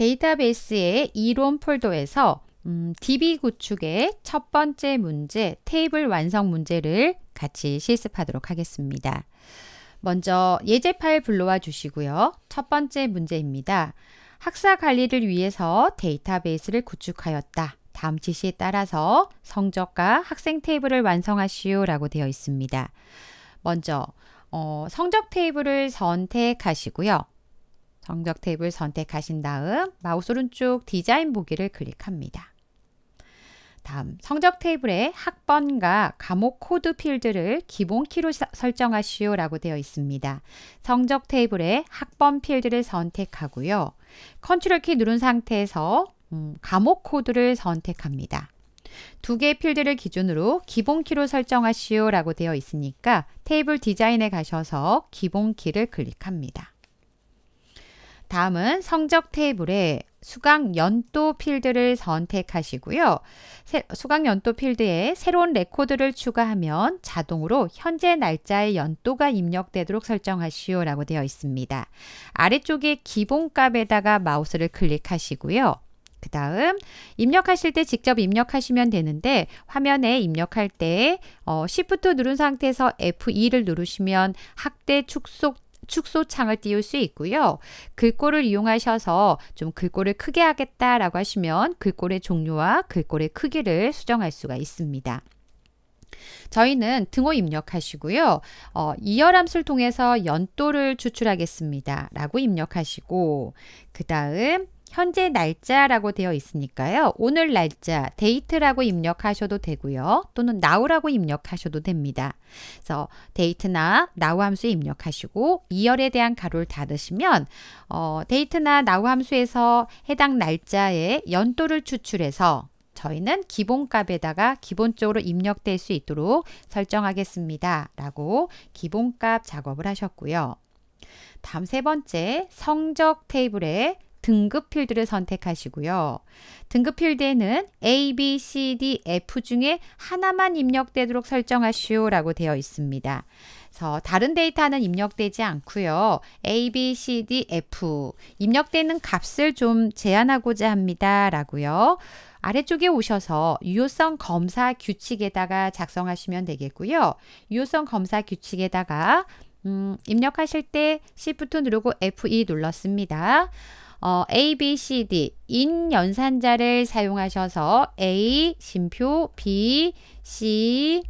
데이터베이스의 이론 폴더에서 음, DB 구축의 첫 번째 문제, 테이블 완성 문제를 같이 실습하도록 하겠습니다. 먼저 예제 파일 불러와 주시고요. 첫 번째 문제입니다. 학사 관리를 위해서 데이터베이스를 구축하였다. 다음 지시에 따라서 성적과 학생 테이블을 완성하시오 라고 되어 있습니다. 먼저 어, 성적 테이블을 선택하시고요. 성적 탭을 선택하신 다음 마우스 오른쪽 디자인 보기를 클릭합니다. 다음 성적 테이블에 학번과 과목 코드 필드를 기본 키로 설정하시오 라고 되어 있습니다. 성적 테이블에 학번 필드를 선택하고요. 컨트롤 키 누른 상태에서 음, 과목 코드를 선택합니다. 두 개의 필드를 기준으로 기본 키로 설정하시오 라고 되어 있으니까 테이블 디자인에 가셔서 기본 키를 클릭합니다. 다음은 성적 테이블에 수강 연도 필드를 선택하시고요. 수강 연도 필드에 새로운 레코드를 추가하면 자동으로 현재 날짜의 연도가 입력되도록 설정하시오 라고 되어 있습니다. 아래쪽에 기본값에다가 마우스를 클릭하시고요. 그 다음 입력하실 때 직접 입력하시면 되는데 화면에 입력할 때 어, Shift 누른 상태에서 F2를 누르시면 학대 축소 축소 창을 띄울 수 있고요. 글꼴을 이용하셔서 좀 글꼴을 크게 하겠다라고 하시면 글꼴의 종류와 글꼴의 크기를 수정할 수가 있습니다. 저희는 등호 입력하시고요. 어, 이열함수를 통해서 연도를 추출하겠습니다. 라고 입력하시고 그 다음 현재 날짜라고 되어 있으니까요. 오늘 날짜, 데이트라고 입력하셔도 되고요. 또는 now라고 입력하셔도 됩니다. 그래서 데이트나 now 함수에 입력하시고 2열에 대한 가로를 닫으시면 어, 데이트나 now 함수에서 해당 날짜의 연도를 추출해서 저희는 기본값에다가 기본적으로 입력될 수 있도록 설정하겠습니다. 라고 기본값 작업을 하셨고요. 다음 세 번째 성적 테이블에 등급 필드를 선택하시고요. 등급 필드에는 A, B, C, D, F 중에 하나만 입력되도록 설정하시오 라고 되어 있습니다. 그래서 다른 데이터는 입력되지 않고요. A, B, C, D, F 입력되는 값을 좀 제한하고자 합니다. 라고요. 아래쪽에 오셔서 유효성 검사 규칙에다가 작성하시면 되겠고요. 유효성 검사 규칙에다가 음, 입력하실 때 Shift 누르고 F2 e 눌렀습니다. 어, A, B, C, D 인 연산자를 사용하셔서 A, 심표, B, C,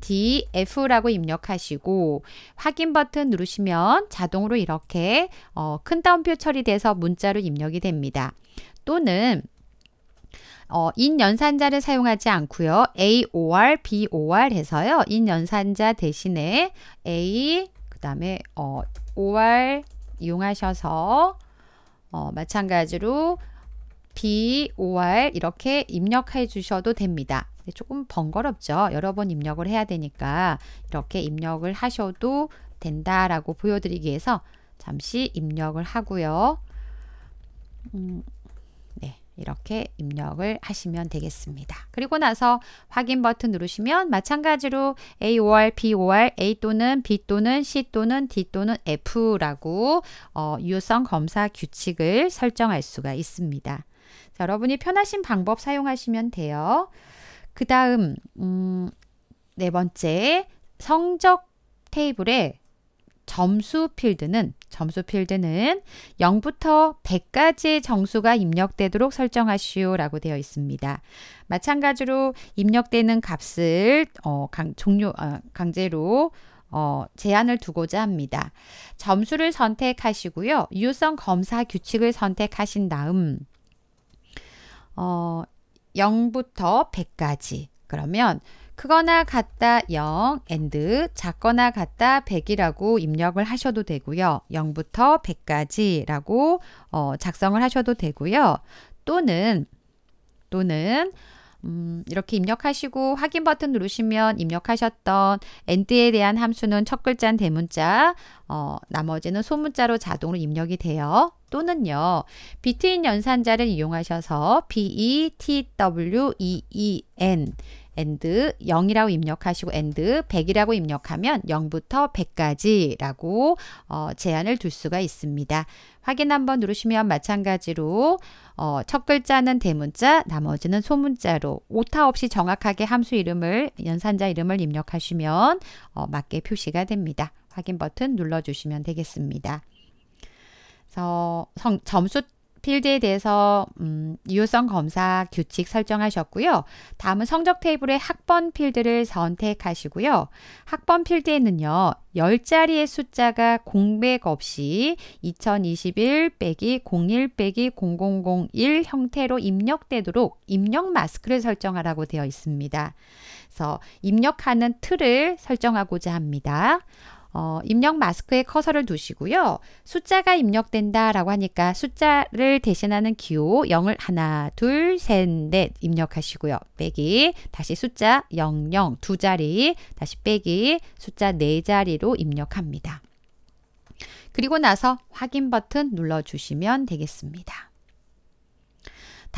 D, F라고 입력하시고 확인 버튼 누르시면 자동으로 이렇게 어, 큰 따옴표 처리돼서 문자로 입력이 됩니다. 또는 어, 인 연산자를 사용하지 않고요. AOR, BOR 해서요. 인 연산자 대신에 A, 그 다음에 어, OR 이용하셔서 어, 마찬가지로 B, OR 이렇게 입력해 주셔도 됩니다. 조금 번거롭죠. 여러 번 입력을 해야 되니까 이렇게 입력을 하셔도 된다라고 보여드리기 위해서 잠시 입력을 하고요. 음, 네. 이렇게 입력을 하시면 되겠습니다. 그리고 나서 확인 버튼 누르시면 마찬가지로 AOR, BOR, A 또는 B 또는 C 또는 D 또는 F라고 어, 유효성 검사 규칙을 설정할 수가 있습니다. 자, 여러분이 편하신 방법 사용하시면 돼요. 그 다음 음, 네 번째 성적 테이블에 점수 필드는 점수 필드는 0부터 100까지의 정수가 입력되도록 설정하시오 라고 되어 있습니다. 마찬가지로 입력되는 값을 어, 강, 종료, 어, 강제로 어, 제한을 두고자 합니다. 점수를 선택하시고요. 유효성 검사 규칙을 선택하신 다음 어, 0부터 100까지 그러면 크거나 같다 0 and 작거나 같다 100이라고 입력을 하셔도 되고요. 0부터 100까지라고 어, 작성을 하셔도 되고요. 또는 또는 음, 이렇게 입력하시고 확인 버튼 누르시면 입력하셨던 and에 대한 함수는 첫 글자는 대문자, 어, 나머지는 소문자로 자동으로 입력이 돼요. 또는요. 비트인 연산자를 이용하셔서 BETWEEN and 0이라고 입력하시고 and 100이라고 입력하면 0부터 100까지라고 어, 제한을 둘 수가 있습니다. 확인 한번 누르시면 마찬가지로 어, 첫 글자는 대문자, 나머지는 소문자로 오타 없이 정확하게 함수 이름을 연산자 이름을 입력하시면 어, 맞게 표시가 됩니다. 확인 버튼 눌러주시면 되겠습니다. 그래서 성, 점수 필드에 대해서 음, 유효성 검사 규칙 설정하셨고요. 다음은 성적 테이블의 학번 필드를 선택하시고요. 학번 필드에는요. 10자리의 숫자가 공백 없이 2021 01 0001 형태로 입력되도록 입력 마스크를 설정하라고 되어 있습니다. 그래서 입력하는 틀을 설정하고자 합니다. 어, 입력 마스크에 커서를 두시고요. 숫자가 입력된다 라고 하니까 숫자를 대신하는 기호 0을 하나, 둘, 셋, 넷 입력하시고요. 빼기, 다시 숫자 0, 0, 두 자리, 다시 빼기, 숫자 네 자리로 입력합니다. 그리고 나서 확인 버튼 눌러주시면 되겠습니다.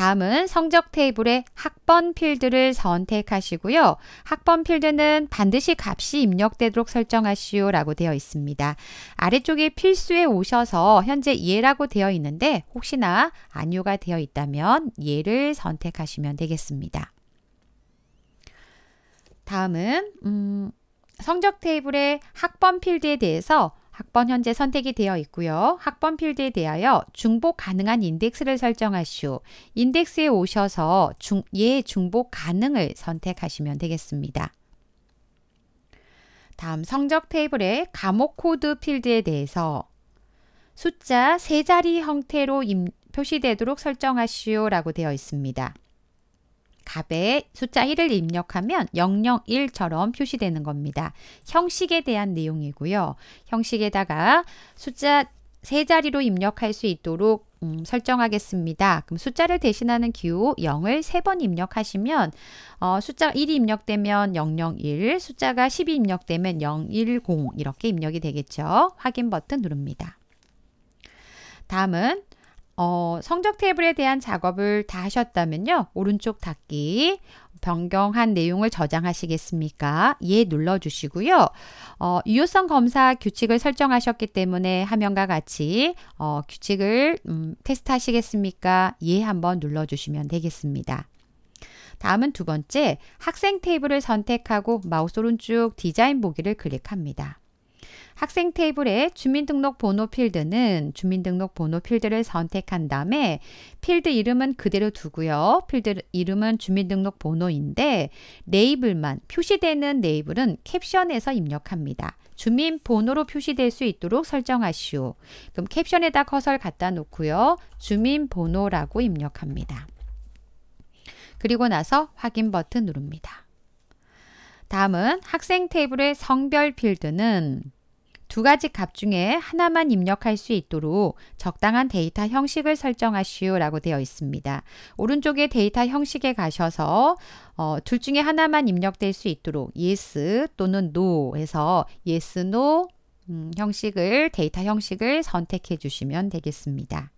다음은 성적 테이블의 학번 필드를 선택하시고요. 학번 필드는 반드시 값이 입력되도록 설정하시오 라고 되어 있습니다. 아래쪽에 필수에 오셔서 현재 예라고 되어 있는데 혹시나 아니오가 되어 있다면 예를 선택하시면 되겠습니다. 다음은 음, 성적 테이블의 학번 필드에 대해서 학번 현재 선택이 되어 있고요. 학번 필드에 대하여 중복 가능한 인덱스를 설정하시오. 인덱스에 오셔서 중, 예 중복 가능을 선택하시면 되겠습니다. 다음 성적 테이블의 감옥 코드 필드에 대해서 숫자 세 자리 형태로 임, 표시되도록 설정하시오 라고 되어 있습니다. 답에 숫자 1을 입력하면 001처럼 표시되는 겁니다. 형식에 대한 내용이고요. 형식에다가 숫자 세 자리로 입력할 수 있도록 음, 설정하겠습니다. 그럼 숫자를 대신하는 기호 0을 3번 입력하시면 어, 숫자 1이 입력되면 001, 숫자가 10이 입력되면 010 이렇게 입력이 되겠죠. 확인 버튼 누릅니다. 다음은 어, 성적 테이블에 대한 작업을 다 하셨다면요. 오른쪽 닫기, 변경한 내용을 저장하시겠습니까? 예 눌러주시고요. 어, 유효성 검사 규칙을 설정하셨기 때문에 화면과 같이 어, 규칙을 음, 테스트하시겠습니까? 예 한번 눌러주시면 되겠습니다. 다음은 두 번째, 학생 테이블을 선택하고 마우스 오른쪽 디자인 보기를 클릭합니다. 학생 테이블의 주민등록번호 필드는 주민등록번호 필드를 선택한 다음에 필드 이름은 그대로 두고요. 필드 이름은 주민등록번호인데 네이블만 표시되는 네이블은 캡션에서 입력합니다. 주민번호로 표시될 수 있도록 설정하시오. 그럼 캡션에다 커서를 갖다 놓고요. 주민번호라고 입력합니다. 그리고 나서 확인 버튼 누릅니다. 다음은 학생 테이블의 성별 필드는 두 가지 값 중에 하나만 입력할 수 있도록 적당한 데이터 형식을 설정하시오 라고 되어 있습니다. 오른쪽에 데이터 형식에 가셔서 어, 둘 중에 하나만 입력될 수 있도록 yes 또는 no 해서 yes, no, 음, 형식을 데이터 형식을 선택해 주시면 되겠습니다.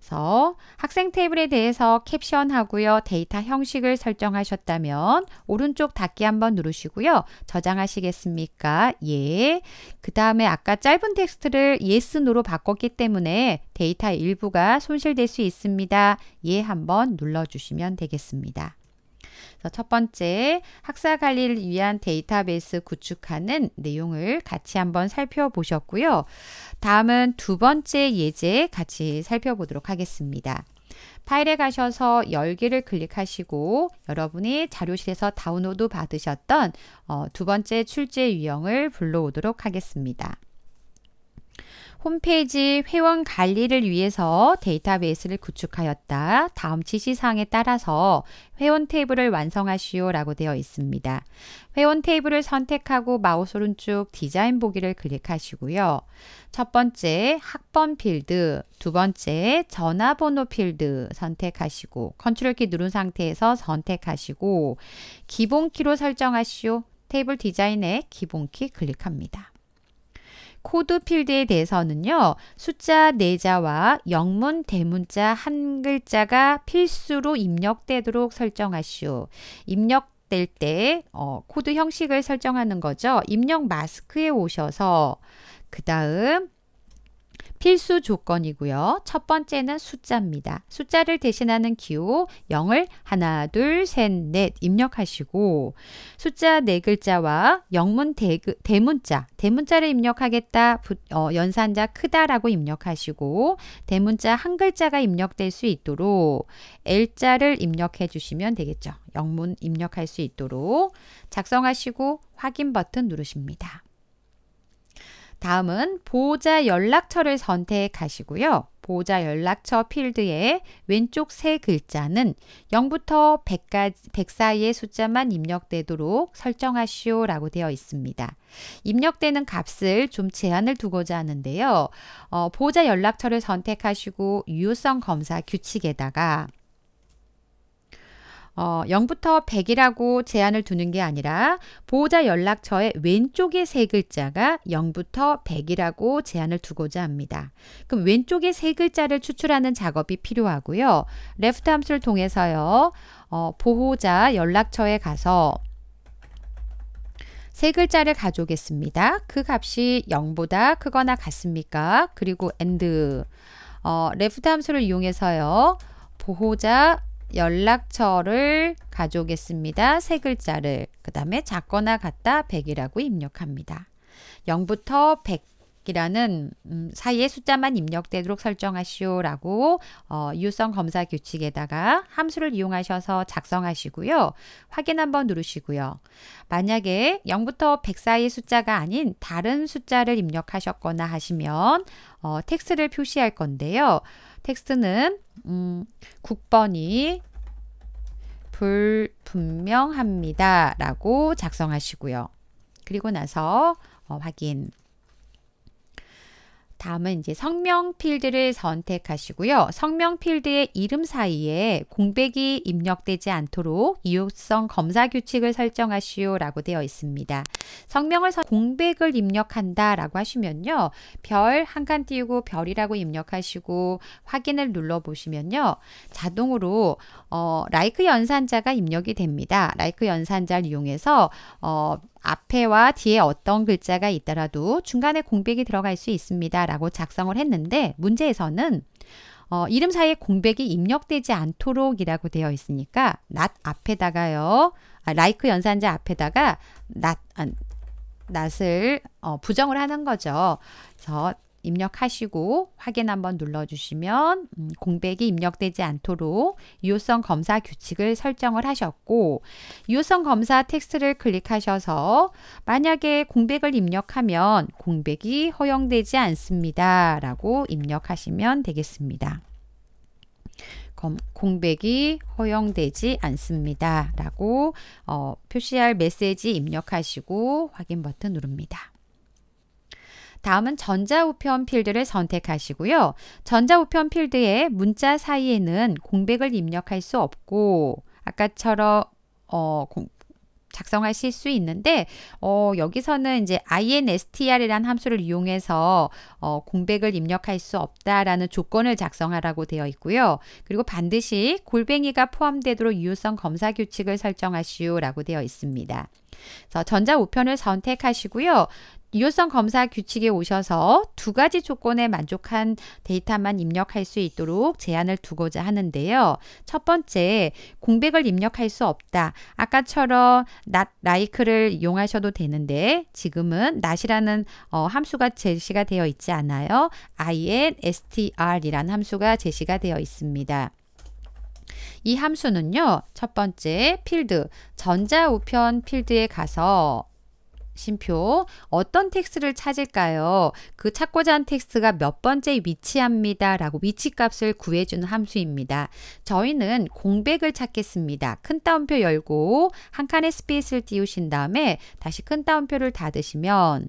그래서 학생 테이블에 대해서 캡션하고요. 데이터 형식을 설정하셨다면 오른쪽 닫기 한번 누르시고요. 저장하시겠습니까? 예. 그 다음에 아까 짧은 텍스트를 yes노로 바꿨기 때문에 데이터 일부가 손실될 수 있습니다. 예 한번 눌러주시면 되겠습니다. 첫 번째, 학사 관리를 위한 데이터베이스 구축하는 내용을 같이 한번 살펴보셨고요. 다음은 두 번째 예제 같이 살펴보도록 하겠습니다. 파일에 가셔서 열기를 클릭하시고 여러분이 자료실에서 다운로드 받으셨던 어, 두 번째 출제 유형을 불러오도록 하겠습니다. 홈페이지 회원 관리를 위해서 데이터베이스를 구축하였다. 다음 지시사항에 따라서 회원 테이블을 완성하시오 라고 되어 있습니다. 회원 테이블을 선택하고 마우스 오른쪽 디자인 보기를 클릭하시고요. 첫 번째 학번 필드, 두 번째 전화번호 필드 선택하시고 컨트롤 키 누른 상태에서 선택하시고 기본키로 설정하시오. 테이블 디자인의 기본키 클릭합니다. 코드 필드에 대해서는요. 숫자 네자와 영문 대문자 한 글자가 필수로 입력되도록 설정하시오. 입력 될때 어, 코드 형식을 설정하는 거죠. 입력 마스크에 오셔서 그 다음 필수 조건이고요. 첫 번째는 숫자입니다. 숫자를 대신하는 기호 0을 하나, 둘, 셋, 넷 입력하시고 숫자 네 글자와 영문 대그, 대문자, 대문자를 입력하겠다, 부, 어, 연산자 크다라고 입력하시고 대문자 한 글자가 입력될 수 있도록 L자를 입력해 주시면 되겠죠. 영문 입력할 수 있도록 작성하시고 확인 버튼 누르십니다. 다음은 보호자 연락처를 선택하시고요. 보호자 연락처 필드에 왼쪽 세 글자는 0부터 100까지, 100 사이의 숫자만 입력되도록 설정하시오 라고 되어 있습니다. 입력되는 값을 좀 제한을 두고자 하는데요. 어, 보호자 연락처를 선택하시고 유효성 검사 규칙에다가 어, 0부터 100이라고 제한을 두는 게 아니라 보호자 연락처의 왼쪽의 세 글자가 0부터 100이라고 제한을 두고자 합니다. 그럼 왼쪽의 세 글자를 추출하는 작업이 필요하고요. 레프트 함수를 통해서요. 어, 보호자 연락처에 가서 세 글자를 가져오겠습니다. 그 값이 0보다 크거나 같습니까? 그리고 and 어, 레프트 함수를 이용해서요. 보호자 연락처를 가져오겠습니다. 세 글자를. 그 다음에 작거나 같다 100이라고 입력합니다. 0부터 100 이라는 음, 사이의 숫자만 입력되도록 설정하시오라고 어, 유성 검사 규칙에다가 함수를 이용하셔서 작성하시고요. 확인 한번 누르시고요. 만약에 0부터 100 사이의 숫자가 아닌 다른 숫자를 입력하셨거나 하시면 어, 텍스를 표시할 건데요. 텍스트는 음, 9번이 불분명합니다. 라고 작성하시고요. 그리고 나서 어, 확인. 다음은 이제 성명 필드를 선택하시고요. 성명 필드의 이름 사이에 공백이 입력되지 않도록 이용성 검사 규칙을 설정하시오 라고 되어 있습니다. 성명을 선, 공백을 입력한다 라고 하시면요. 별 한 칸 띄우고 별이라고 입력하시고 확인을 눌러 보시면요. 자동으로 어, 라이크 연산자가 입력이 됩니다. 라이크 연산자를 이용해서 어, 앞에와 뒤에 어떤 글자가 있더라도 중간에 공백이 들어갈 수 있습니다. 라고 작성을 했는데 문제에서는 어, 이름 사이에 공백이 입력되지 않도록 이라고 되어 있으니까 not 앞에다가요. 아, like 연산자 앞에다가 not, 아, not을 어, 부정을 하는 거죠. 그래서 입력하시고 확인 한번 눌러주시면 음, 공백이 입력되지 않도록 유효성 검사 규칙을 설정을 하셨고 유효성 검사 텍스트를 클릭하셔서 만약에 공백을 입력하면 공백이 허용되지 않습니다. 라고 입력하시면 되겠습니다. 공백이 허용되지 않습니다. 라고 어, 표시할 메시지 입력하시고 확인 버튼 누릅니다. 다음은 전자우편 필드를 선택하시고요. 전자우편 필드에 문자 사이에는 공백을 입력할 수 없고 아까처럼 어, 공, 작성하실 수 있는데 어, 여기서는 이제 instr이란 함수를 이용해서 어, 공백을 입력할 수 없다라는 조건을 작성하라고 되어 있고요. 그리고 반드시 골뱅이가 포함되도록 유효성 검사 규칙을 설정하시오라고 되어 있습니다. 전자 우편을 선택하시고요. 유효성 검사 규칙에 오셔서 두 가지 조건에 만족한 데이터만 입력할 수 있도록 제한을 두고자 하는데요. 첫 번째, 공백을 입력할 수 없다. 아까처럼 not like를 이용하셔도 되는데 지금은 not이라는 어, 함수가 제시가 되어 있지 않아요. instr이라는 함수가 제시가 되어 있습니다. 이 함수는요. 첫 번째 필드 전자우편 필드에 가서 쉼표 어떤 텍스트를 찾을까요? 그 찾고자 한 텍스트가 몇 번째 위치합니다. 라고 위치값을 구해주는 함수입니다. 저희는 공백을 찾겠습니다. 큰 따옴표 열고 한 칸의 스페이스를 띄우신 다음에 다시 큰 따옴표를 닫으시면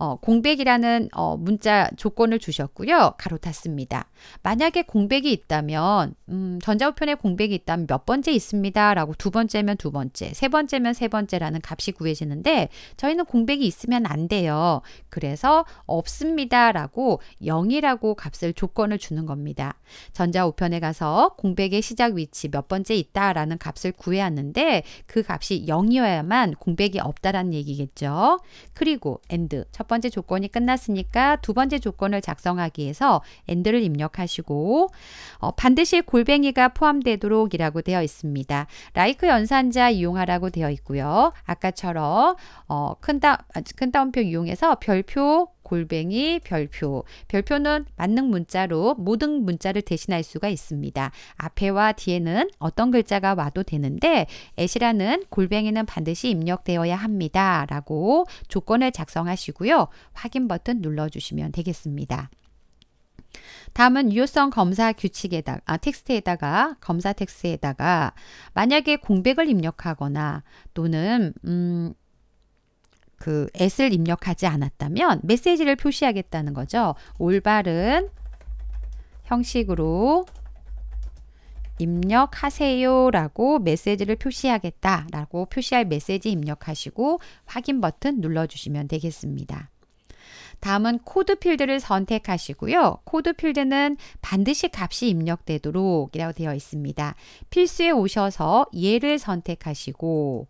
어, 공백이라는 어, 문자 조건을 주셨고요. 가로 탔습니다. 만약에 공백이 있다면 음, 전자우편에 공백이 있다면 몇 번째 있습니다. 라고 두 번째면 두 번째, 세 번째면 세 번째라는 값이 구해지는데 저희는 공백이 있으면 안 돼요. 그래서 없습니다. 라고 0이라고 값을 조건을 주는 겁니다. 전자우편에 가서 공백의 시작 위치 몇 번째 있다 라는 값을 구해왔는데 그 값이 0이어야만 공백이 없다라는 얘기겠죠. 그리고 and 첫 번째 조건이 끝났으니까 두 번째 조건을 작성하기 위해서 엔드를 입력하시고 어, 반드시 골뱅이가 포함되도록 이라고 되어 있습니다. 라이크 연산자 이용하라고 되어 있고요. 아까처럼 어, 큰, 따, 아, 큰 따옴표 이용해서 별표 골뱅이 별표. 별표는 만능 문자로 모든 문자를 대신할 수가 있습니다. 앞에와 뒤에는 어떤 글자가 와도 되는데 애시라는 골뱅이는 반드시 입력되어야 합니다. 라고 조건을 작성하시고요. 확인 버튼 눌러주시면 되겠습니다. 다음은 유효성 검사 규칙에다가 아, 텍스트에다가 검사 텍스트에다가 만약에 공백을 입력하거나 또는 음, 그 s를 입력하지 않았다면 메시지를 표시하겠다는 거죠. 올바른 형식으로 입력하세요라고 메시지를 표시하겠다라고 표시할 메시지 입력하시고 확인 버튼 눌러주시면 되겠습니다. 다음은 코드 필드를 선택하시고요. 코드 필드는 반드시 값이 입력되도록 이라고 되어 있습니다. 필수에 오셔서 예를 선택하시고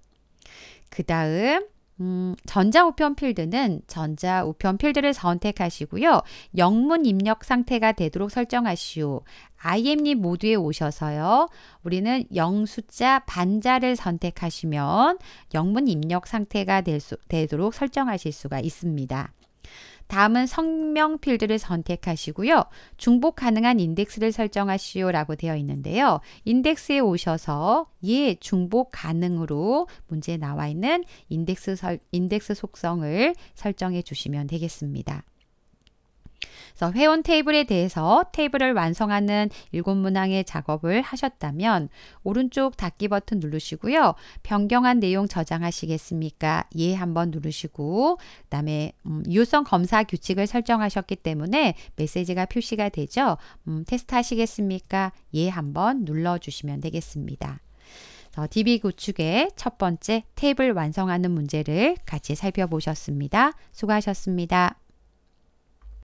그 다음 음, 전자우편 필드는 전자우편 필드를 선택하시고요. 영문 입력 상태가 되도록 설정하시오. IM님 모두에 오셔서요. 우리는 0 숫자 반자를 선택하시면 영문 입력 상태가 수, 되도록 설정하실 수가 있습니다. 다음은 성명 필드를 선택하시고요. 중복 가능한 인덱스를 설정하시오 라고 되어 있는데요. 인덱스에 오셔서 예 중복 가능으로 문제에 나와 있는 인덱스, 인덱스 속성을 설정해 주시면 되겠습니다. 그래서 회원 테이블에 대해서 테이블을 완성하는 7 문항의 작업을 하셨다면 오른쪽 닫기 버튼 누르시고요. 변경한 내용 저장하시겠습니까? 예 한번 누르시고 그다음에 음, 유효성 검사 규칙을 설정하셨기 때문에 메시지가 표시가 되죠. 음, 테스트 하시겠습니까? 예 한번 눌러주시면 되겠습니다. 어, DB 구축의 첫 번째 테이블 완성하는 문제를 같이 살펴보셨습니다. 수고하셨습니다.